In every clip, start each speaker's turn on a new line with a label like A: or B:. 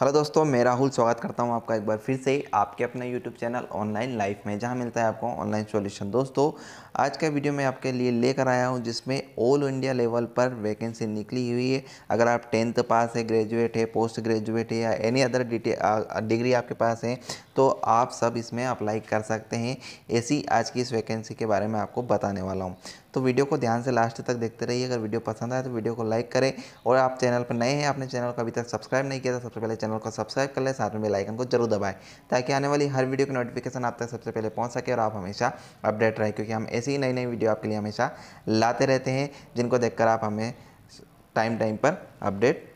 A: hello दोस्तों मैं राहुल स्वागत करता हूं आपका एक बार फिर से आपके अपने यूट्यूब चैनल ऑनलाइन लाइफ में जहां मिलता है आपको ऑनलाइन सॉल्यूशन दोस्तों आज का वीडियो मैं आपके लिए लेकर आया हूं जिसमें ऑल इंडिया लेवल पर वैकेंसी निकली हुई है अगर आप टेंथ पास है ग्रेजुएट है पोस्ट ग्रेजुएट है या एनी अदर डिग्री आपके पास है तो आप सब इसमें अप्लाई कर सकते हैं ऐसी आज की इस वैकेंसी के बारे में आपको बताने वाला हूँ तो वीडियो को ध्यान से लास्ट तक देखते रहिए अगर वीडियो पसंद आए तो वीडियो को लाइक करें और आप चैनल पर नए हैं आपने चैनल को अभी तक सब्सक्राइब नहीं किया था तो सबसे पहले चैनल को सब्सक्राइब कर लें साथ में बेलाइकन को जरूर दबाएँ ताकि आने वाली हर वीडियो की नोटिफिकेशन आप तक सबसे पहले पहुँच सके और आप हमेशा अपडेट रहें क्योंकि हम ऐसी ही नई नई वीडियो आपके लिए हमेशा लाते रहते हैं जिनको देख आप हमें टाइम टाइम पर अपडेट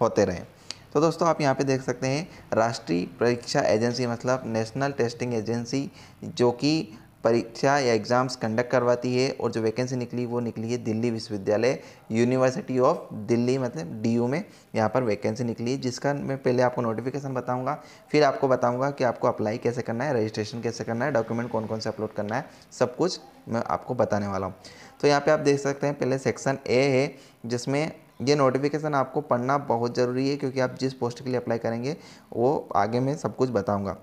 A: होते रहें तो दोस्तों आप यहाँ पे देख सकते हैं राष्ट्रीय परीक्षा एजेंसी मतलब नेशनल टेस्टिंग एजेंसी जो कि परीक्षा या एग्ज़ाम्स कंडक्ट करवाती है और जो वैकेंसी निकली वो निकली है दिल्ली विश्वविद्यालय यूनिवर्सिटी ऑफ दिल्ली मतलब डी में यहाँ पर वैकेंसी निकली है जिसका मैं पहले आपको नोटिफिकेशन बताऊँगा फिर आपको बताऊँगा कि आपको अप्लाई कैसे करना है रजिस्ट्रेशन कैसे करना है डॉक्यूमेंट कौन कौन से अपलोड करना है सब कुछ मैं आपको बताने वाला हूँ तो यहाँ पे आप देख सकते हैं पहले सेक्शन ए है जिसमें ये नोटिफिकेशन आपको पढ़ना बहुत ज़रूरी है क्योंकि आप जिस पोस्ट के लिए अप्लाई करेंगे वो आगे मैं सब कुछ बताऊँगा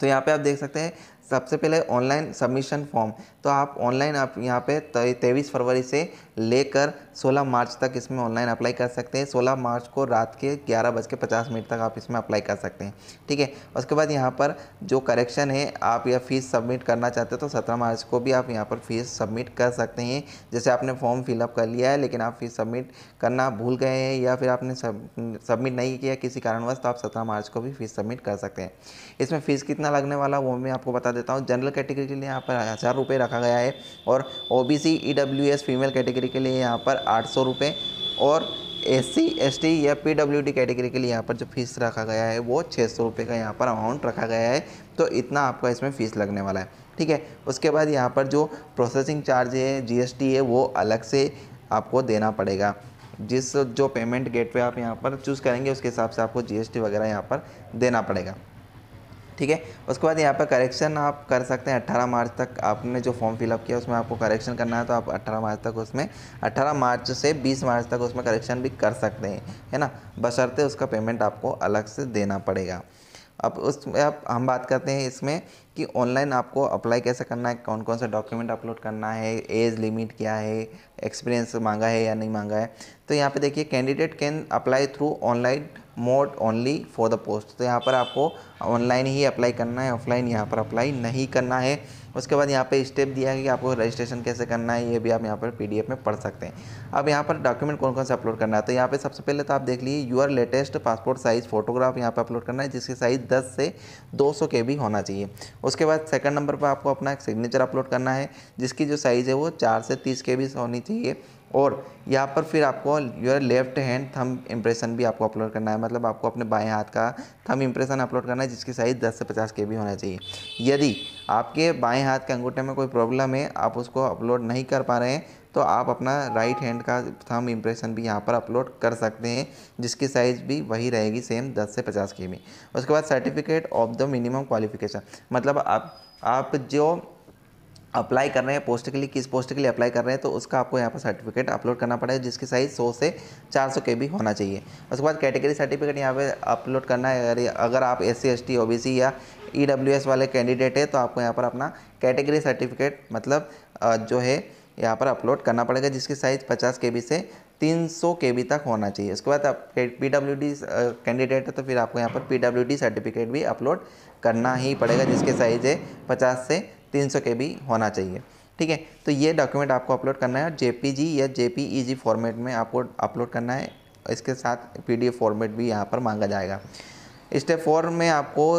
A: तो यहाँ पे आप देख सकते हैं सबसे पहले ऑनलाइन सबमिशन फॉर्म तो आप ऑनलाइन आप यहाँ पे तेईस फरवरी से लेकर 16 मार्च तक इसमें ऑनलाइन अप्लाई कर सकते हैं 16 मार्च को रात के ग्यारह बज के पचास मिनट तक आप इसमें अप्लाई कर सकते हैं ठीक है उसके बाद यहाँ पर जो करेक्शन है आप यह फ़ीस सबमिट करना चाहते हो तो सत्रह मार्च को भी आप यहाँ पर फ़ीस सबमिट कर सकते हैं जैसे आपने फॉर्म फिलअप कर लिया है लेकिन आप फीस सबमिट करना भूल गए हैं या फिर आपने सबमिट नहीं किया किसी कारणवश तो आप सत्रह मार्च को भी फीस सबमिट कर सकते हैं इसमें फ़ीस कितना लगने वाला वो मैं आपको बता देता हूँ जनरल कैटेगरी के लिए यहाँ पर हज़ार रुपये रखा गया है और O B C E W S female category के लिए यहाँ पर आठ सौ रुपये और एस सी एस टी या पी डब्ल्यू डी कैटेगरी के लिए यहाँ पर जो फीस रखा गया है वो छः सौ रुपये का यहाँ पर अमाउंट रखा गया है तो इतना आपका इसमें फ़ीस लगने वाला है ठीक है उसके बाद यहाँ पर जो प्रोसेसिंग चार्ज है जी एस टी है वो अलग से आपको देना पड़ेगा जिस जो पेमेंट गेटवे आप यहाँ पर चूज़ करेंगे उसके हिसाब से आपको जीएसटी वगैरह यहाँ पर देना पड़ेगा ठीक है उसके बाद यहाँ पर करेक्शन आप कर सकते हैं 18 मार्च तक आपने जो फॉर्म फिलअप किया उसमें आपको करेक्शन करना है तो आप 18 मार्च तक उसमें 18 मार्च से 20 मार्च तक उसमें करेक्शन भी कर सकते हैं है ना बशर्ते उसका पेमेंट आपको अलग से देना पड़ेगा अब उसमें अब हम बात करते हैं इसमें कि ऑनलाइन आपको अप्लाई कैसे करना है कौन कौन सा डॉक्यूमेंट अपलोड करना है एज लिमिट क्या है एक्सपीरियंस मांगा है या नहीं मांगा है तो यहाँ पे देखिए candidate can apply through online mode only for the post तो यहाँ पर आपको ऑनलाइन ही अप्लाई करना है ऑफलाइन यहाँ पर अप्लाई नहीं करना है उसके बाद यहाँ पे स्टेप दिया है कि आपको रजिस्ट्रेशन कैसे करना है ये भी आप यहाँ पर पीडीएफ में पढ़ सकते हैं अब यहाँ पर डॉक्यूमेंट कौन कौन से अपलोड करना है तो यहाँ पे सबसे पहले तो आप देख लीजिए your latest passport size photograph यहाँ पे अपलोड करना है जिसकी साइज़ दस से दो के भी होना चाहिए उसके बाद सेकंड नंबर पर आपको अपना एक सिग्नेचर अपलोड करना है जिसकी जो साइज़ है वो चार से तीस के भी होनी चाहिए और यहाँ पर फिर आपको your left hand thumb impression भी आपको अपलोड करना है मतलब आपको अपने बाएं हाथ का थम इम्प्रेशन अपलोड करना है जिसकी साइज़ 10 से 50 के भी होना चाहिए यदि आपके बाएं हाथ के अंगूठे में कोई प्रॉब्लम है आप उसको अपलोड नहीं कर पा रहे हैं तो आप अपना राइट हैंड का थम इम्प्रेशन भी यहाँ पर अपलोड कर सकते हैं जिसकी साइज़ भी वही रहेगी सेम दस से पचास के भी उसके बाद certificate of the minimum qualification मतलब आप आप जो अप्लाई कर रहे हैं पोस्ट के लिए किस पोस्ट के लिए अप्लाई कर रहे हैं तो उसका आपको यहाँ पर सर्टिफिकेट अपलोड करना पड़ेगा जिसकी साइज़ 100 से 400 के बी होना चाहिए उसके बाद कैटेगरी सर्टिफिकेट यहाँ पे अपलोड करना है अगर आप S C S T O B C या ई डब्ल्यू एस वाले कैंडिडेट है तो आपको यहाँ पर अपना कैटेगरी सर्टिफिकेट मतलब जो है यहाँ पर अपलोड करना पड़ेगा जिसकी साइज़ पचास के बी से तीन सौ के बी तक होना चाहिए उसके बाद आप पी डब्ल्यू डी कैंडिडेट है तो फिर आपको यहाँ पर पी डब्ल्यू डी सर्टिफिकेट भी अपलोड करना ही पड़ेगा जिसके साइज़ है पचास से तीन सौ के बी होना चाहिए ठीक है तो ये डॉक्यूमेंट आपको अपलोड करना है जे या जे फॉर्मेट में आपको अपलोड करना है इसके साथ पी फॉर्मेट भी यहाँ पर मांगा जाएगा स्टेप फोर में आपको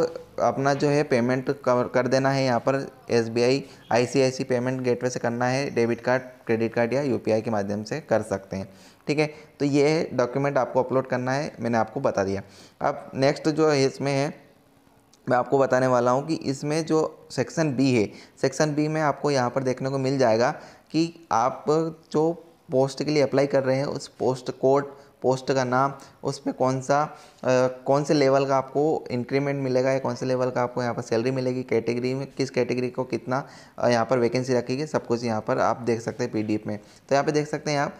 A: अपना जो है पेमेंट कर, कर देना है यहाँ पर S B I I C I C payment gateway से करना है डेबिट कार्ड क्रेडिट कार्ड या यू पी आई के माध्यम से कर सकते हैं ठीक है तो ये डॉक्यूमेंट आपको अपलोड करना है मैंने आपको बता दिया अब नेक्स्ट जो है इसमें है मैं आपको बताने वाला हूँ कि इसमें जो सेक्शन बी है सेक्शन बी में आपको यहाँ पर देखने को मिल जाएगा कि आप जो पोस्ट के लिए अप्लाई कर रहे हैं उस पोस्ट कोड पोस्ट का नाम उस पर कौन सा आ, कौन से लेवल का आपको इंक्रीमेंट मिलेगा या कौन से लेवल का आपको यहाँ पर सैलरी मिलेगी कैटेगरी में किस कैटेगरी को कितना यहाँ पर वैकेंसी रखेगी सब कुछ यहाँ पर आप देख सकते हैं पीडीएफ में तो यहाँ पर देख सकते हैं आप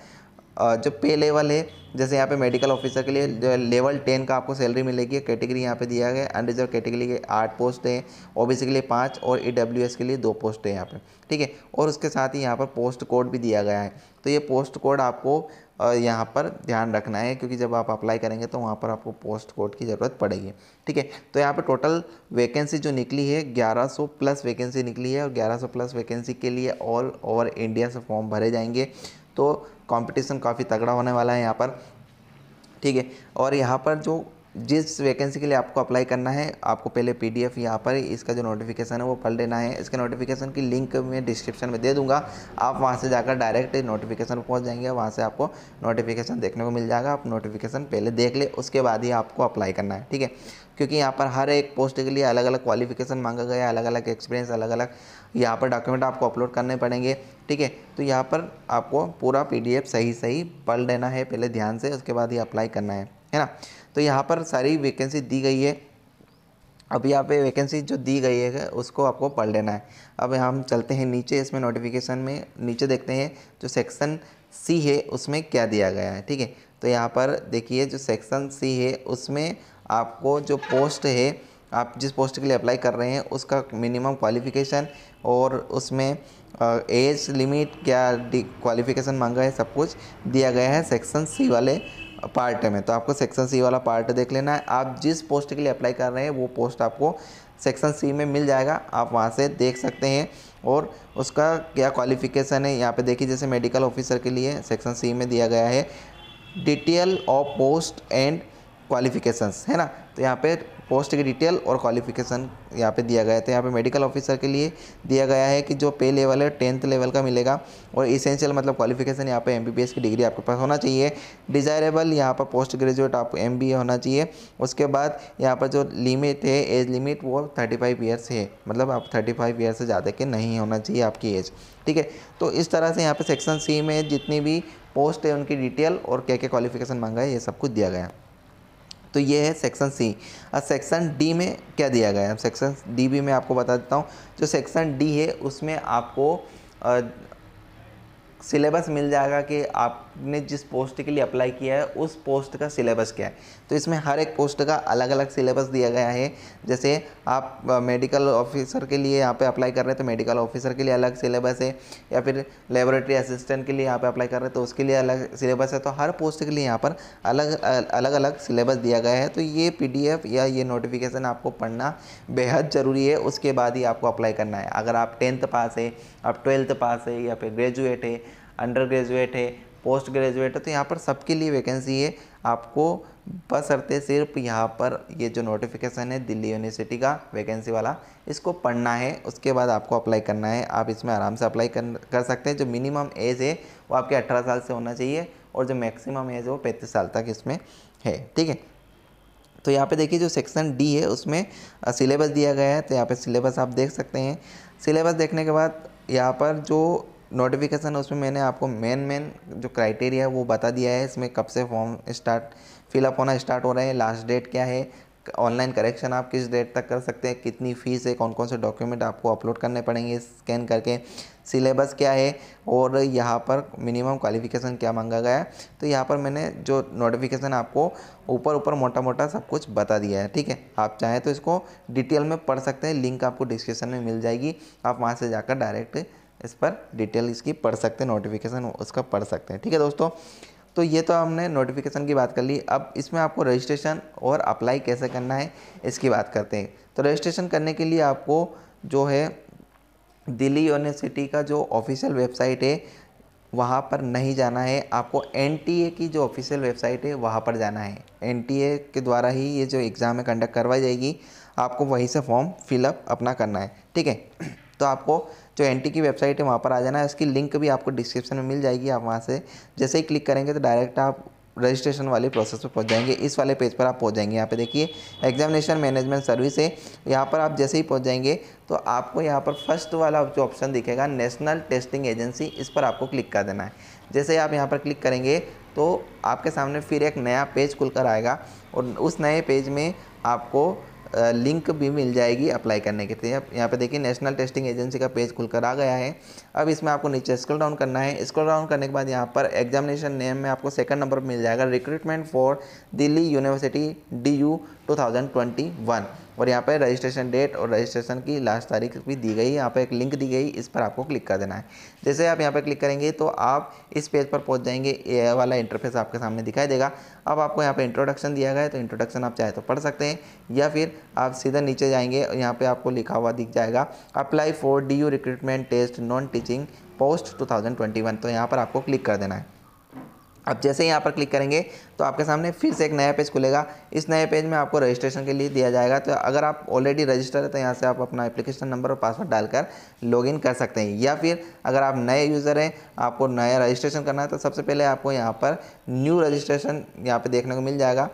A: जो पे लेवल है जैसे यहाँ पे मेडिकल ऑफिसर के लिए लेवल टेन का आपको सैलरी मिलेगी कैटेगरी यहाँ पे दिया गया है अनरिजर्व कैटेगरी के आठ पोस्ट हैं ओबीसी के लिए पाँच और ई e के लिए दो पोस्ट हैं यहाँ पे ठीक है और उसके साथ ही यहाँ पर पोस्ट कोड भी दिया गया है तो ये पोस्ट कोड आपको यहाँ पर ध्यान रखना है क्योंकि जब आप अप्लाई करेंगे तो वहाँ पर आपको पोस्ट कोड की ज़रूरत पड़ेगी ठीक है तो यहाँ पर टोटल वैकेंसी जो निकली है 1100 प्लस वैकेंसी निकली है और 1100 प्लस वैकेंसी के लिए ऑल ओवर इंडिया से फॉर्म भरे जाएंगे तो कंपटीशन काफ़ी तगड़ा होने वाला है यहाँ पर ठीक है और यहाँ पर जो जिस वैकेंसी के लिए आपको अप्लाई करना है आपको पहले पी डी एफ यहाँ पर इसका जो नोटिफिकेशन है वो पढ़ लेना है इसके नोटिफिकेशन की लिंक मैं डिस्क्रिप्शन में दे दूंगा आप वहाँ से जाकर डायरेक्ट नोटिफिकेशन पहुँच जाएंगे वहाँ से आपको नोटिफिकेशन देखने को मिल जाएगा आप नोटिफिकेशन पहले देख ले उसके बाद ही आपको अप्लाई करना है ठीक है क्योंकि यहाँ पर हर एक पोस्ट के लिए अलग अलग क्वालिफिकेशन मांगा गया अलग अलग एक्सपीरियंस अलग अलग यहाँ पर डॉक्यूमेंट आपको अपलोड करने पड़ेंगे ठीक है तो यहाँ पर आपको पूरा पी सही सही पढ़ लेना है पहले ध्यान से उसके बाद ही अप्लाई करना है है ना तो यहाँ पर सारी वैकेंसी दी गई है अब यहाँ पे वैकेंसी जो दी गई है उसको आपको पढ़ लेना है अब हम चलते हैं नीचे इसमें नोटिफिकेशन में नीचे देखते हैं जो सेक्शन सी है उसमें क्या दिया गया है ठीक है तो यहाँ पर देखिए जो सेक्शन सी है उसमें आपको जो पोस्ट है आप जिस पोस्ट के लिए अप्लाई कर रहे हैं उसका मिनिमम क्वालिफ़िकेशन और उसमें एज लिमिट क्या क्वालिफ़िकेशन मांगा है सब कुछ दिया गया है सेक्शन सी वाले पार्ट में तो आपको सेक्शन सी वाला पार्ट देख लेना है आप जिस पोस्ट के लिए अप्लाई कर रहे हैं वो पोस्ट आपको सेक्शन सी में मिल जाएगा आप वहाँ से देख सकते हैं और उसका क्या क्वालिफिकेशन है यहाँ पे देखिए जैसे मेडिकल ऑफिसर के लिए सेक्शन सी में दिया गया है detail of post and qualifications है ना तो यहाँ पे पोस्ट की डिटेल और क्वालिफिकेशन यहाँ पे दिया गया है तो यहाँ पे मेडिकल ऑफिसर के लिए दिया गया है कि जो पे लेवल है टेंथ लेवल का मिलेगा और इसेंशियल मतलब क्वालिफिकेशन यहाँ पे एम की डिग्री आपके पास होना चाहिए डिज़ायरेबल यहाँ पर पोस्ट ग्रेजुएट आपको एम होना चाहिए उसके बाद यहाँ पर जो लिमिट है एज लिमिट वो थर्टी फाइव है मतलब आप थर्टी फाइव ईयर से ज़्यादा के नहीं होना चाहिए आपकी एज ठीक है तो इस तरह से यहाँ पर सेक्शन सी में जितनी भी पोस्ट है उनकी डिटेल और क्या क्या क्वालिफिकेशन मांगा है ये सब कुछ दिया गया तो ये है सेक्शन सी और सेक्शन डी में क्या दिया गया है सेक्शन डी भी मैं आपको बता देता हूँ जो सेक्शन डी है उसमें आपको सिलेबस मिल जाएगा कि आप ने जिस पोस्ट के लिए अप्लाई किया है उस पोस्ट का सिलेबस क्या है तो इसमें हर एक पोस्ट का अलग अलग सिलेबस दिया गया है जैसे आप मेडिकल ऑफिसर के लिए यहाँ पे अप्लाई कर रहे हैं तो मेडिकल ऑफिसर के लिए अलग सिलेबस है या फिर लेबोरेटरी असिस्टेंट के लिए यहाँ पे अप्लाई कर रहे हैं तो उसके लिए अलग सिलेबस है तो हर पोस्ट के लिए यहाँ पर अलग अलग अलग सिलेबस दिया गया है तो ये पी या ये नोटिफिकेशन आपको पढ़ना बेहद ज़रूरी है उसके बाद ही आपको अप्लाई करना है अगर आप टेंथ पास है आप ट्वेल्थ पास है या फिर ग्रेजुएट है अंडर ग्रेजुएट है पोस्ट ग्रेजुएट है तो यहाँ पर सबके लिए वैकेंसी है आपको बस बसरते सिर्फ यहाँ पर ये जो नोटिफिकेशन है दिल्ली यूनिवर्सिटी का वैकेंसी वाला इसको पढ़ना है उसके बाद आपको अप्लाई करना है आप इसमें आराम से अप्लाई कर कर सकते हैं जो मिनिमम एज है वो आपके अठारह साल से होना चाहिए और जो मैक्सिमम एज है वो पैंतीस साल तक इसमें है ठीक है तो यहाँ पे देखिए जो सेक्शन डी है उसमें सिलेबस दिया गया है तो यहाँ पे सिलेबस आप देख सकते हैं सिलेबस देखने के बाद यहाँ पर जो नोटिफिकेशन है उसमें मैंने आपको मेन मेन जो क्राइटेरिया है वो बता दिया है इसमें कब से फॉर्म स्टार्ट फिलअप होना स्टार्ट हो रहे हैं लास्ट डेट क्या है ऑनलाइन करेक्शन आप किस डेट तक कर सकते हैं कितनी फ़ीस है कौन कौन से डॉक्यूमेंट आपको अपलोड करने पड़ेंगे स्कैन करके सिलेबस क्या है और यहाँ पर मिनिमम क्वालिफिकेशन क्या मांगा गया है तो यहाँ पर मैंने जो नोटिफिकेशन आपको ऊपर ऊपर मोटा मोटा सब कुछ बता दिया है ठीक है आप चाहें तो इसको डिटेल में पढ़ सकते हैं लिंक आपको डिस्क्रिप्शन में मिल जाएगी आप वहाँ से जाकर डायरेक्ट इस पर डिटेल इसकी पढ़ सकते हैं नोटिफिकेशन उसका पढ़ सकते हैं ठीक है दोस्तों तो ये तो हमने नोटिफिकेशन की बात कर ली अब इसमें आपको रजिस्ट्रेशन और अप्लाई कैसे करना है इसकी बात करते हैं तो रजिस्ट्रेशन करने के लिए आपको जो है दिल्ली यूनिवर्सिटी का जो ऑफिशियल वेबसाइट है वहाँ पर नहीं जाना है आपको एन की जो ऑफिशियल वेबसाइट है वहाँ पर जाना है एन के द्वारा ही ये जो एग्ज़ाम है कंडक्ट करवाई जाएगी आपको वहीं से फॉर्म फिलअप अपना करना है ठीक है तो आपको जो एन की वेबसाइट है वहाँ पर आ जाना है उसकी लिंक भी आपको डिस्क्रिप्शन में मिल जाएगी आप वहाँ से जैसे ही क्लिक करेंगे तो डायरेक्ट आप रजिस्ट्रेशन वाले प्रोसेस पर पहुंच जाएंगे इस वाले पेज पर आप पहुंच जाएंगे यहाँ पे देखिए एग्जामिनेशन मैनेजमेंट सर्विस है यहाँ पर आप जैसे ही पहुंच जाएंगे तो आपको यहाँ पर फर्स्ट वाला जो ऑप्शन दिखेगा नेशनल टेस्टिंग एजेंसी इस पर आपको क्लिक कर देना है जैसे आप यहाँ पर क्लिक करेंगे तो आपके सामने फिर एक नया पेज खुलकर आएगा और उस नए पेज में आपको लिंक भी मिल जाएगी अप्लाई करने के लिए यहाँ पे देखिए नेशनल टेस्टिंग एजेंसी का पेज खुलकर आ गया है अब इसमें आपको नीचे स्क्रॉल डाउन करना है स्क्रॉल डाउन करने के बाद यहाँ पर एग्जामिनेशन नेम में आपको सेकंड नंबर मिल जाएगा recruitment for Delhi university D U 2021 और यहाँ पर रजिस्ट्रेशन डेट और रजिस्ट्रेशन की लास्ट तारीख भी दी गई है यहाँ पर एक लिंक दी गई इस पर आपको क्लिक कर देना है जैसे आप यहाँ पर क्लिक करेंगे तो आप इस पेज पर पहुँच जाएंगे ए वाला इंटरफेस आपके सामने दिखाई देगा अब आपको यहाँ पर इंट्रोडक्शन दिया गया है तो इंट्रोडक्शन आप चाहे तो पढ़ सकते हैं या फिर आप सीधा नीचे जाएंगे और यहाँ पर आपको लिखा हुआ दिख जाएगा apply for D recruitment test non teaching post two तो यहाँ पर आपको क्लिक कर देना है अब जैसे ही यहाँ पर क्लिक करेंगे तो आपके सामने फिर से एक नया पेज खुलेगा इस नए पेज में आपको रजिस्ट्रेशन के लिए दिया जाएगा तो अगर आप ऑलरेडी रजिस्टर है तो यहाँ से आप अपना एप्लीकेशन नंबर और पासवर्ड डालकर लॉगिन कर सकते हैं या फिर अगर आप नए यूज़र हैं आपको नया रजिस्ट्रेशन करना है तो सबसे पहले आपको यहाँ पर न्यू रजिस्ट्रेशन यहाँ पर देखने को मिल जाएगा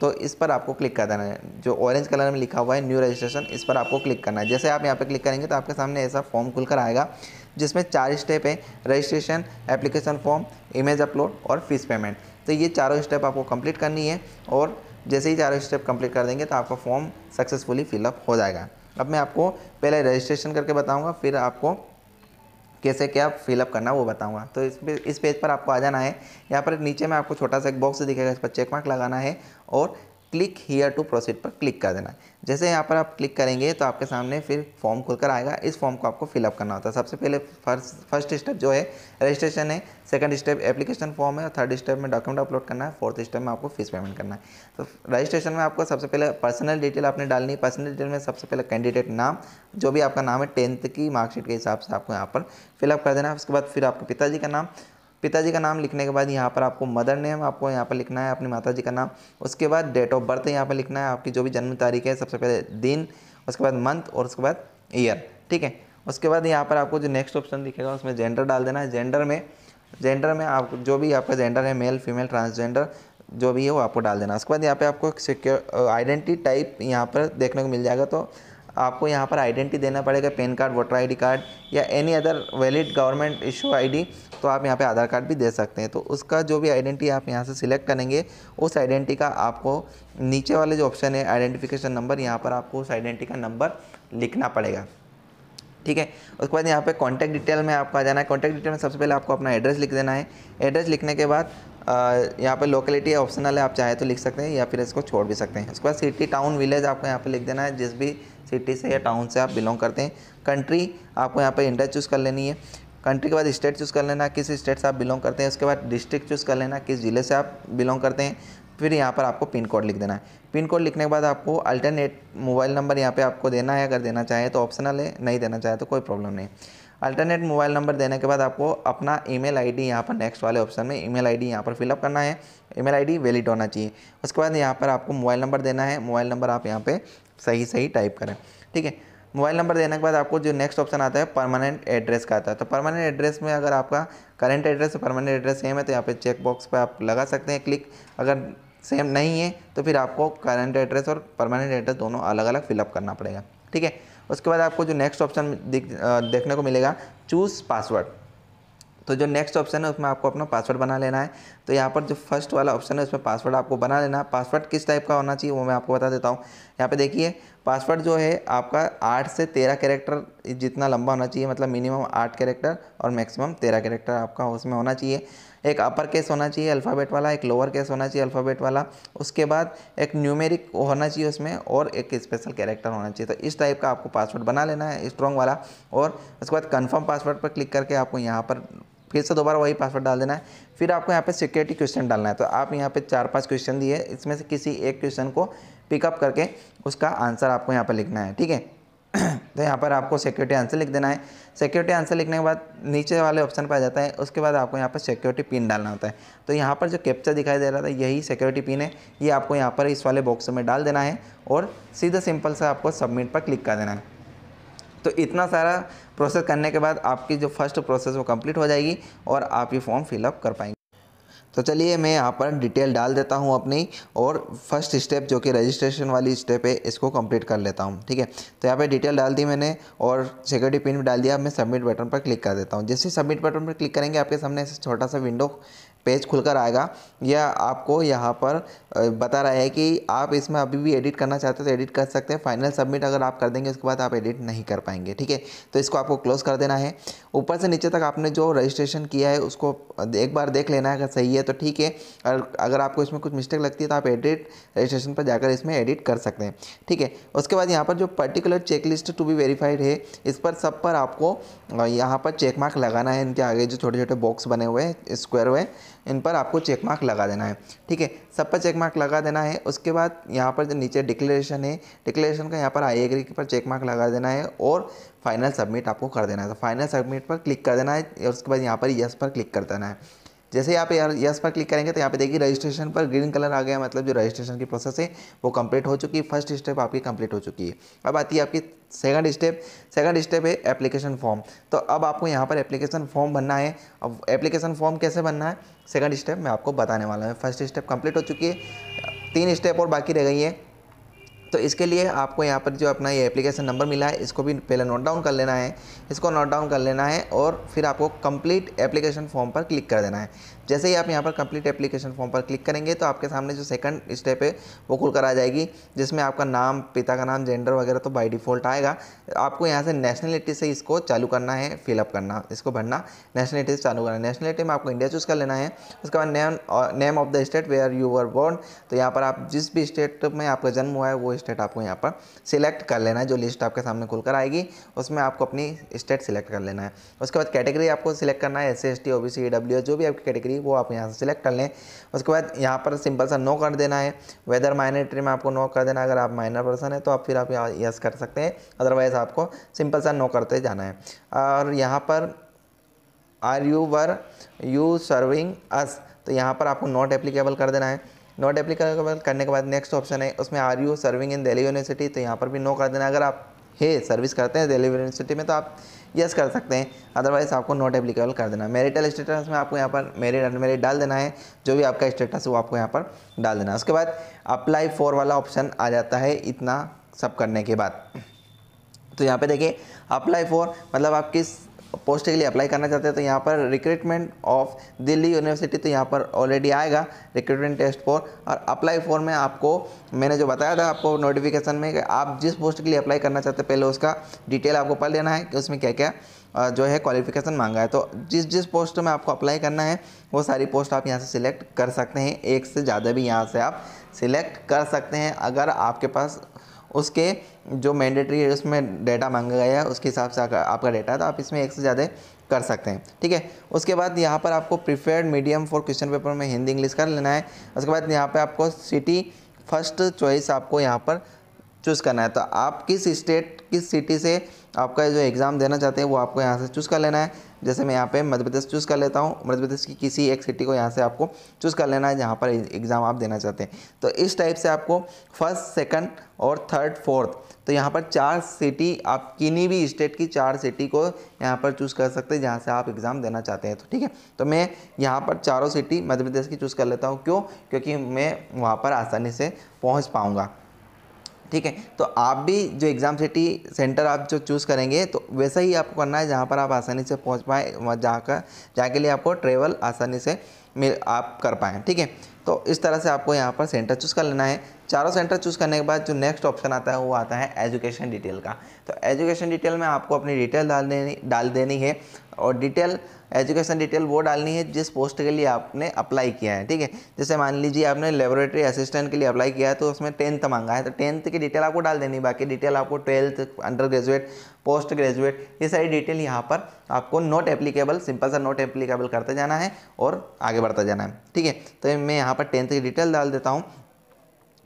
A: तो इस पर आपको क्लिक कर देना है जो ऑरेंज कलर में लिखा हुआ है न्यू रजिस्ट्रेशन इस पर आपको क्लिक करना है जैसे आप यहाँ पर क्लिक करेंगे तो आपके सामने ऐसा फॉर्म खुलकर आएगा जिसमें चार स्टेप है registration application form image upload और फीस पेमेंट तो ये चारों स्टेप आपको कंप्लीट करनी है और जैसे ही चारों स्टेप कंप्लीट कर देंगे तो आपका फॉर्म सक्सेसफुली फिलअप हो जाएगा अब मैं आपको पहले रजिस्ट्रेशन करके बताऊँगा फिर आपको कैसे क्या फिलअप करना वो बताऊंगा तो इस पे, इस पेज पर आपको आ जाना है यहाँ पर नीचे में आपको छोटा सा एक बॉक्स दिखेगा इस पर चेक मार्क लगाना है और क्लिक हीयर टू प्रोसीड पर क्लिक कर देना है जैसे यहाँ पर आप क्लिक करेंगे तो आपके सामने फिर फॉर्म खुलकर आएगा इस फॉर्म को आपको फिलअप करना होता है सबसे पहले फर्स्ट फर्स्ट स्टेप जो है रजिस्ट्रेशन है सेकंड स्टेप एप्लीकेशन फॉर्म है थर्ड स्टेप में डॉक्यूमेंट अपलोड करना है फोर्थ स्टेप में आपको फीस पेमेंट करना है तो रजिस्ट्रेशन में आपको सबसे पहले पर्सनल डिटेल आपने डालनी है पर्सनल डिटेल में सबसे पहले कैंडिडेट नाम जो भी आपका नाम है टेंथ की मार्कशीट के हिसाब से आपको यहाँ पर फिलअप कर देना है उसके बाद फिर आपके पिताजी का नाम पिताजी का नाम लिखने के बाद यहाँ पर आपको मदर नेम आपको यहाँ पर लिखना है अपनी माता जी का नाम उसके बाद डेट ऑफ बर्थ यहाँ पर लिखना है आपकी जो भी जन्म तारीख है सबसे पहले दिन उसके बाद मंथ और उसके बाद ईयर ठीक है उसके बाद यहाँ पर आपको जो नेक्स्ट ऑप्शन दिखेगा उसमें जेंडर डाल देना है जेंडर में जेंडर में आप जो भी आपका जेंडर है मेल फीमेल ट्रांसजेंडर जो भी है वो आपको डाल देना उसके बाद यहाँ पे आपको सिक्योर आइडेंटिटी टाइप यहाँ पर देखने को मिल जाएगा तो आपको यहाँ पर आइडेंटिटी देना पड़ेगा PAN card voter ID card या any other valid government issue ID तो आप यहाँ पे आधार कार्ड भी दे सकते हैं तो उसका जो भी आइडेंटिटी आप यहाँ से सिलेक्ट करेंगे उस आइडेंटिटी का आपको नीचे वाले जो ऑप्शन है आइडेंटिफिकेशन नंबर यहाँ पर आपको उस आइडेंटिटी का नंबर लिखना पड़ेगा ठीक है उसके बाद यहाँ पे कॉन्टैक्ट डिटेल में आपको आ जाना है कॉन्टैक्ट डिटेल में सबसे पहले आपको अपना एड्रेस लिख देना है एड्रेस लिखने के बाद यहाँ पे लोकेलिटी ऑप्शनल है आप चाहे तो लिख सकते हैं या फिर इसको छोड़ भी सकते हैं उसके बाद सिटी टाउन विलेज आपको यहाँ पे लिख देना है जिस भी सिटी से या टाउन से आप बिलोंग करते हैं कंट्री आपको यहाँ पर इंडिया चूज़ कर लेनी है कंट्री के बाद स्टेट चूज़ कर लेना किस स्टेट से आप बिलोंग करते हैं उसके बाद डिस्ट्रिक्ट चूज़ कर लेना किस ज़िले से आप बिलोंग करते हैं फिर यहाँ पर आपको पिन कोड लिख देना है पिन कोड लिखने के बाद आपको अल्टरनेट मोबाइल नंबर यहाँ पे आपको देना है अगर देना चाहें तो ऑप्शनल है नहीं देना चाहें तो कोई प्रॉब्लम नहीं अल्टरनेट मोबाइल नंबर देने के बाद आपको अपना ईमेल आईडी यहाँ पर नेक्स्ट वाले ऑप्शन में ईमेल आईडी यहाँ पर फिलअप करना है ईमेल आईडी वैलिड होना चाहिए उसके बाद यहाँ पर आपको मोबाइल नंबर देना है मोबाइल नंबर आप यहाँ पे सही सही टाइप करें ठीक है मोबाइल नंबर देने के बाद आपको जो नेक्स्ट ऑप्शन आता है परमानेंट एड्रेस का आता है तो परमानेंट एड्रेस में अगर आपका करंट एड्रेस और परमानेंट एड्रेस सेम है तो यहाँ पे चेक बॉक्स पर आप लगा सकते हैं क्लिक अगर सेम नहीं है तो फिर आपको करंट एड्रेस और परमानेंट एड्रेस दोनों अलग अलग फिलअप करना पड़ेगा ठीक है उसके बाद आपको जो नेक्स्ट ऑप्शन देखने को मिलेगा चूज़ पासवर्ड तो जो नेक्स्ट ऑप्शन है उसमें आपको अपना पासवर्ड बना लेना है तो यहाँ पर जो फर्स्ट वाला ऑप्शन है उसमें पासवर्ड आपको बना लेना है पासवर्ड किस टाइप का होना चाहिए वो मैं आपको बता देता हूँ यहाँ पे देखिए पासवर्ड जो है आपका आठ से तेरह कैरेक्टर जितना लंबा होना चाहिए मतलब मिनिमम आठ कैरेक्टर और मैक्सिमम तेरह कैरेक्टर आपका उसमें होना चाहिए एक अपर केस होना चाहिए अल्फ़ाबेट वाला एक लोअर केस होना चाहिए अल्फ़ाबेट वाला उसके बाद एक न्यूमेरिक होना चाहिए उसमें और एक स्पेशल कैरेक्टर होना चाहिए तो इस टाइप का आपको पासवर्ड बना लेना है स्ट्रॉन्ग वाला और उसके बाद कन्फर्म पासवर्ड पर क्लिक करके आपको यहाँ पर फिर से दोबारा वही पासवर्ड डाल देना है फिर आपको यहाँ पे सिक्योरिटी क्वेश्चन डालना है तो आप यहाँ पे चार पांच क्वेश्चन दिए इसमें से किसी एक क्वेश्चन को पिकअप करके उसका आंसर आपको यहाँ पर लिखना है ठीक है तो यहाँ पर आपको सिक्योरिटी आंसर लिख देना है सिक्योरिटी आंसर लिखने के बाद नीचे वाले ऑप्शन पर आ जाता है उसके बाद आपको यहाँ पर सिक्योरिटी पिन डालना होता है तो यहाँ पर जो कैप्चा दिखाई दे रहा था यही सिक्योरिटी पिन है ये आपको यहाँ पर इस वाले बॉक्स में डाल देना है और सीधा सिंपल से आपको सबमिट पर क्लिक कर देना है तो इतना सारा प्रोसेस करने के बाद आपकी जो फर्स्ट प्रोसेस वो कंप्लीट हो जाएगी और आप ये फॉर्म फिलअप कर पाएंगे तो चलिए मैं यहाँ पर डिटेल डाल देता हूँ अपनी और फर्स्ट स्टेप जो कि रजिस्ट्रेशन वाली स्टेप है इसको कंप्लीट कर लेता हूँ ठीक है तो यहाँ पे डिटेल डाल दी मैंने और सिक्योरिटी पिन भी डाल दिया मैं सबमिट बटन पर क्लिक कर देता हूँ जैसे सबमिट बटन पर क्लिक करेंगे आपके सामने ऐसा छोटा सा विंडो पेज खुलकर आएगा या आपको यहाँ पर बता रहा है कि आप इसमें अभी भी एडिट करना चाहते हो तो एडिट कर सकते हैं फाइनल सबमिट अगर आप कर देंगे उसके बाद आप एडिट नहीं कर पाएंगे ठीक है तो इसको आपको क्लोज कर देना है ऊपर से नीचे तक आपने जो रजिस्ट्रेशन किया है उसको एक बार देख लेना है अगर सही है तो ठीक है और अगर आपको इसमें कुछ मिस्टेक लगती है तो आप एडिट रजिस्ट्रेशन पर जाकर इसमें एडिट कर सकते हैं ठीक है उसके बाद यहाँ पर जो particular checklist to be verified है इस पर सब पर आपको यहाँ पर चेक मार्क लगाना है इनके आगे जो छोटे छोटे बॉक्स बने हुए हैं स्क्वायर हुए इन पर आपको चेक मार्क लगा देना है ठीक है सब पर चेक मार्क लगा देना है उसके बाद यहाँ पर जो नीचे डिक्लेरेशन है डिक्लेरेशन का यहाँ पर आई एग्री पर चेक मार्क लगा देना है और फाइनल सबमिट आपको कर देना है तो फाइनल सबमिट पर क्लिक कर देना है और उसके बाद यहाँ पर यस पर क्लिक कर देना है जैसे यहाँ पे यस पर क्लिक करेंगे तो यहाँ पे देखिए रजिस्ट्रेशन पर ग्रीन कलर आ गया मतलब जो रजिस्ट्रेशन की प्रोसेस है वो कंप्लीट हो चुकी है फर्स्ट स्टेप आपकी कंप्लीट हो चुकी है अब आती है आपकी सेकंड स्टेप सेकंड स्टेप है एप्लीकेशन फॉर्म तो अब आपको यहाँ पर एप्लीकेशन फॉर्म भरना है अब एप्लीकेशन फॉर्म कैसे भरना है सेकंड स्टेप मैं आपको बताने वाला हूँ फर्स्ट स्टेप कंप्लीट हो चुकी है तीन स्टेप और बाकी रह गई है तो इसके लिए आपको यहाँ पर जो अपना ये एप्लीकेशन नंबर मिला है इसको भी पहले नोट डाउन कर लेना है इसको नोट डाउन कर लेना है और फिर आपको कंप्लीट एप्लीकेशन फॉर्म पर क्लिक कर देना है जैसे ही आप यहाँ पर कंप्लीट एप्लीकेशन फॉर्म पर क्लिक करेंगे तो आपके सामने जो सेकंड स्टेप है वो खुल कर आ जाएगी जिसमें आपका नाम पिता का नाम जेंडर वगैरह तो बाई डिफ़ॉल्ट आएगा आपको यहाँ से नेशनलिटी से इसको चालू करना है फिलअप करना इसको भरना नेशनलिटी से चालू करना नेशनलिटी में आपको इंडिया चूज़ कर लेना है उसके बाद name name of the state where you are born तो यहाँ पर आप जिस भी स्टेट में आपका जन्म हुआ है वो स्टेट आपको यहाँ पर सिलेक्ट कर लेना है जो लिस्ट आपके सामने खुल कर आएगी उसमें आपको अपनी स्टेट सिलेक्ट कर लेना है उसके बाद कैटेगरी आपको सिलेक्ट करना है S C S T O B C W जो भी आपकी कैटेगरी होगी वो आप यहाँ से सिलेक्ट कर लें उसके बाद यहाँ पर सिंपल सा नो कर देना है वेदर माइनरिटी में आपको नो कर देना अगर आप माइनर पर्सन है तो आप फिर आप यस कर सकते हैं अदरवाइज़ आपको सिंपल सा नो करते जाना है और यहाँ पर are you were you serving us तो यहाँ पर आपको नॉट एप्लीकेबल कर देना है नॉट एप्लीकेबल करने के बाद नेक्स्ट ऑप्शन है उसमें are you serving in Delhi university तो यहाँ पर भी नो कर देना अगर आप है सर्विस करते हैं दिल्ली यूनिवर्सिटी में तो आप यस कर सकते हैं अदरवाइज़ आपको नॉट एप्लीकेबल कर देना मेरिटल स्टेटस में आपको यहाँ पर मेरिड अनमेरिड डाल देना है जो भी आपका स्टेटस है वो आपको यहाँ पर डाल देना है उसके बाद अप्लाई फॉर वाला ऑप्शन आ जाता है इतना सब करने के बाद तो यहाँ पे देखिए अप्लाई फॉर मतलब आप किस पोस्ट के लिए अप्लाई करना चाहते हैं तो यहाँ पर रिक्रूटमेंट ऑफ दिल्ली यूनिवर्सिटी तो यहाँ पर ऑलरेडी आएगा रिक्रूटमेंट टेस्ट फॉर और अप्लाई फॉर में आपको मैंने जो बताया था आपको नोटिफिकेशन में कि आप जिस पोस्ट के लिए अप्लाई करना चाहते हैं पहले उसका डिटेल आपको पढ़ लेना है कि उसमें क्या क्या जो है क्वालिफिकेशन मांगा है तो जिस जिस पोस्ट में आपको अप्लाई करना है वो सारी पोस्ट आप यहाँ से सिलेक्ट कर सकते हैं एक से ज़्यादा भी यहाँ से आप सिलेक्ट कर सकते हैं अगर आपके पास उसके जो मैंडेटरी है उसमें डेटा मांगा गया है उसके हिसाब से आपका डेटा है तो आप इसमें एक से ज़्यादा कर सकते हैं ठीक है उसके बाद यहाँ पर आपको preferred medium for question paper में हिंदी इंग्लिश कर लेना है उसके बाद यहाँ पर आपको सिटी फर्स्ट चॉइस आपको यहाँ पर चूज़ करना है तो आप किस स्टेट किस सिटी से आपका जो एग्ज़ाम देना चाहते हैं वो आपको यहाँ से चूज़ कर लेना है जैसे मैं यहाँ पे मध्य प्रदेश चूज़ कर लेता हूँ मध्य प्रदेश की किसी एक सिटी को यहाँ से आपको चूज़ कर लेना है जहाँ पर एग्ज़ाम आप देना चाहते हैं तो इस टाइप से आपको फर्स्ट सेकंड और थर्ड फोर्थ तो यहाँ पर चार सिटी आप किन्हीं भी स्टेट की चार सिटी को यहाँ पर चूज़ कर सकते हैं जहाँ से आप एग्ज़ाम देना चाहते हैं तो ठीक है तो मैं यहाँ पर चारों सिटी मध्य प्रदेश की चूज़ कर लेता हूँ क्यों क्योंकि मैं वहाँ पर आसानी से पहुँच पाऊँगा ठीक है तो आप भी जो एग्ज़ाम सिटी सेंटर आप जो चूज़ करेंगे तो वैसा ही आपको करना है जहाँ पर आप आसानी से पहुँच पाएँ वहाँ जाकर जाके लिए आपको ट्रेवल आसानी से मिल आप कर पाएँ ठीक है तो इस तरह से आपको यहाँ पर सेंटर चूज़ कर लेना है चारों सेंटर चूज़ करने के बाद जो नेक्स्ट ऑप्शन आता है वो आता है एजुकेशन डिटेल का तो एजुकेशन डिटेल में आपको अपनी डिटेल डाल देनी डाल देनी है और डिटेल एजुकेशन डिटेल वो डालनी है जिस पोस्ट के लिए आपने अप्लाई किया है ठीक है जैसे मान लीजिए आपने लेबोरेटरी असिस्टेंट के लिए अप्लाई किया है तो उसमें टेंथ मांगा है तो टेंथ की डिटेल आपको डाल देनी बाकी डिटेल आपको twelfth under graduate post graduate ये सारी डिटेल यहाँ पर आपको नॉट एप्लीकेबल सिंपल सा नॉट एप्लीकेबल करते जाना है और आगे बढ़ता जाना है ठीक है तो मैं यहाँ यहाँ पर टेंथ की डिटेल डाल देता हूँ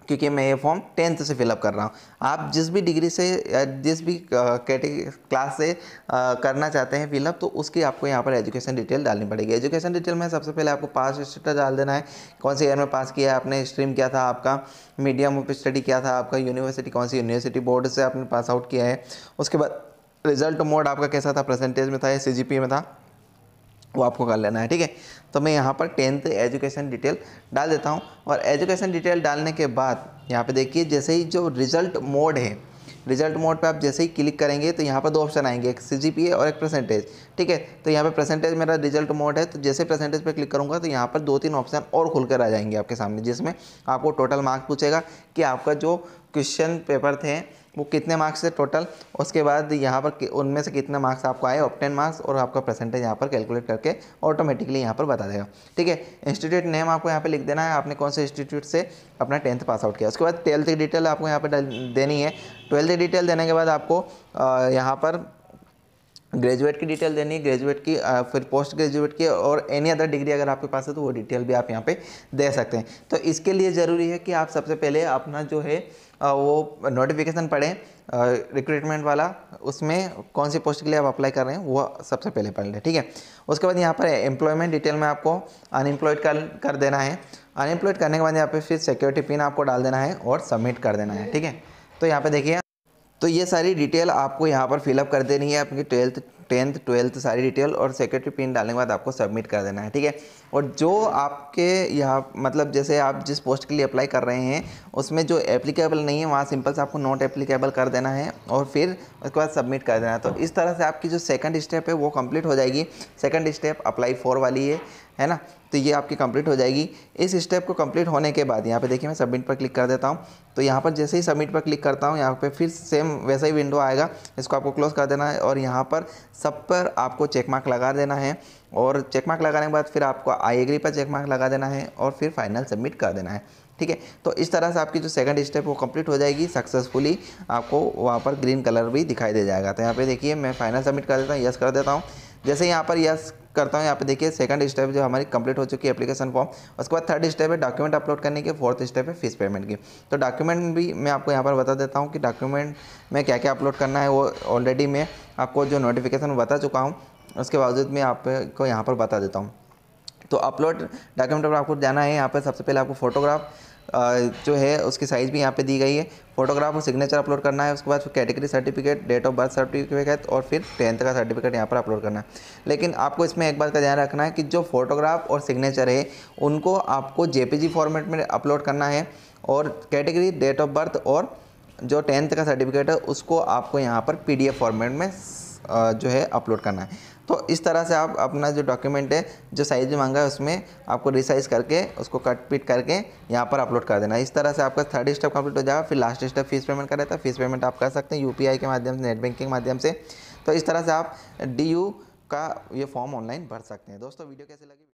A: क्योंकि मैं ये फॉर्म टेंथ से फिलअप कर रहा हूँ आप जिस भी डिग्री से या जिस भी कैटेगरी क्लास से आ, करना चाहते हैं फिलअप तो उसकी आपको यहाँ पर एजुकेशन डिटेल डालनी पड़ेगी एजुकेशन डिटेल में सबसे पहले आपको पास स्टेटस डाल देना है कौन से ईयर में पास किया है आपने स्ट्रीम किया था आपका मीडियम ऑफ स्टडी किया था आपका यूनिवर्सिटी कौन सी यूनिवर्सिटी बोर्ड से आपने पास आउट किया है उसके बाद रिजल्ट मोड आपका कैसा था परसेंटेज में था या सी में था वो आपको कर लेना है ठीक है तो मैं यहाँ पर टेंथ एजुकेशन डिटेल डाल देता हूँ और एजुकेशन डिटेल डालने के बाद यहाँ पे देखिए जैसे ही जो रिजल्ट मोड है रिजल्ट मोड पे आप जैसे ही क्लिक करेंगे तो यहाँ पर दो ऑप्शन आएंगे एक सी और एक परसेंटेज ठीक है तो यहाँ पर परसेंटेज मेरा रिजल्ट मोड है तो जैसे परसेंटेज पे क्लिक करूँगा तो यहाँ पर दो तीन ऑप्शन और खुलकर आ जाएंगे आपके सामने जिसमें आपको टोटल मार्क्स पूछेगा कि आपका जो क्वेश्चन पेपर थे वो कितने मार्क्स थे टोटल उसके बाद यहाँ पर उनमें से कितने मार्क्स आपको आए ऑप्टेन मार्क्स और आपका परसेंटेज यहाँ पर कैलकुलेट करके ऑटोमेटिकली यहाँ पर बता देगा ठीक है इंस्टीट्यूट नेम आपको यहाँ पर लिख देना है आपने कौन से इंस्टीट्यूट से अपना टेंथ पास आउट किया उसके बाद ट्वेल्थ की डिटेल आपको यहाँ पर देनी है ट्वेल्थ की डिटेल देने के बाद आपको यहाँ पर ग्रेजुएट की डिटेल देनी है ग्रेजुएट की फिर पोस्ट ग्रेजुएट की और एनी अदर डिग्री अगर आपके पास है तो वो डिटेल भी आप यहाँ पे दे सकते हैं तो इसके लिए ज़रूरी है कि आप सबसे पहले अपना जो है वो नोटिफिकेशन पढ़ें रिक्रूटमेंट वाला उसमें कौन सी पोस्ट के लिए आप अप्लाई कर रहे हैं वो सबसे पहले पढ़ लें ठीक है उसके बाद यहाँ पर एम्प्लॉयमेंट डिटेल में आपको अनएम्प्लॉयड कर कर देना है अनएम्प्लॉयड करने के बाद यहाँ पे फिर सिक्योरिटी पिन आपको डाल देना है और सबमिट कर देना है ठीक है तो यहाँ पर देखिए तो ये सारी डिटेल आपको यहाँ पर फिलअप कर देनी है अपनी ट्वेल्थ टेंथ ट्वेल्थ सारी डिटेल और सेक्रेटरी पिन डालने के बाद आपको सबमिट कर देना है ठीक है और जो आपके यहाँ मतलब जैसे आप जिस पोस्ट के लिए अप्लाई कर रहे हैं उसमें जो एप्लीकेबल नहीं है वहाँ सिंपल से आपको नॉट एप्लीकेबल कर देना है और फिर उसके बाद सबमिट कर देना है तो इस तरह से आपकी जो सेकंड स्टेप है वो कंप्लीट हो जाएगी सेकंड स्टेप अप्लाई फॉर वाली है है ना तो ये आपकी कंप्लीट हो जाएगी इस स्टेप को कंप्लीट होने के बाद यहाँ पे देखिए मैं सबमिट पर क्लिक कर देता हूँ तो यहाँ पर जैसे ही सबमिट पर क्लिक करता हूँ यहाँ पे फिर सेम वैसा ही विंडो आएगा इसको आपको क्लोज कर देना है और यहाँ पर सब पर आपको चेक मार्क लगा देना है और चेक मार्क लगाने के बाद फिर आपको आई एग्री पर चेक मार्क लगा देना है और फिर फाइनल सबमिट कर देना है ठीक है तो इस तरह से आपकी जो सेकंड स्टेप वो कंप्लीट हो जाएगी सक्सेसफुली आपको वहाँ पर ग्रीन कलर भी दिखाई दे जाएगा तो यहाँ पे देखिए मैं फाइनल सबमिट कर देता हूँ यस कर देता हूँ जैसे यहाँ पर यस करता हूँ यहाँ पे देखिए सेकंड स्टेप जो हमारी कंप्लीट हो चुकी है एप्लीकेशन फॉर्म उसके बाद थर्ड स्टेप है डॉक्यूमेंट अपलोड करने की फोर्थ स्टेप है फीस पेमेंट की तो डॉक्यूमेंट भी मैं आपको यहाँ पर बता देता हूँ कि डॉक्यूमेंट में क्या क्या अपलोड करना है वो ऑलरेडी मैं आपको जो नोटिफिकेशन बता चुका हूँ उसके बावजूद मैं आपको यहाँ पर बता देता हूँ तो अपलोड डॉक्यूमेंट आपको जाना है यहाँ पर सबसे पहले आपको फोटोग्राफ जो है उसकी साइज़ भी यहाँ पे दी गई है फोटोग्राफ और सिग्नेचर अपलोड करना है उसके बाद फिर category certificate date of birth certificate और फिर टेंथ का सर्टिफिकेट यहाँ पर अपलोड करना है लेकिन आपको इसमें एक बात का ध्यान रखना है कि जो फोटोग्राफ और सिग्नेचर है उनको आपको जे फॉर्मेट में अपलोड करना है और कैटेगरी डेट ऑफ बर्थ और जो टेंथ का सर्टिफिकेट है उसको आपको यहाँ पर पी फॉर्मेट में जो है अपलोड करना है तो इस तरह से आप अपना जो डॉक्यूमेंट है जो साइज में मांगा है उसमें आपको रिसाइज करके उसको कट पिट करके यहाँ पर अपलोड कर देना इस तरह से आपका थर्ड स्टेप कंप्लीट हो जाएगा फिर लास्ट स्टेप फीस पेमेंट कर रहता है फीस पेमेंट आप कर सकते हैं यू के माध्यम से नेट बैंकिंग के माध्यम से तो इस तरह से आप डी का ये फॉर्म ऑनलाइन भर सकते हैं दोस्तों वीडियो कैसे लगी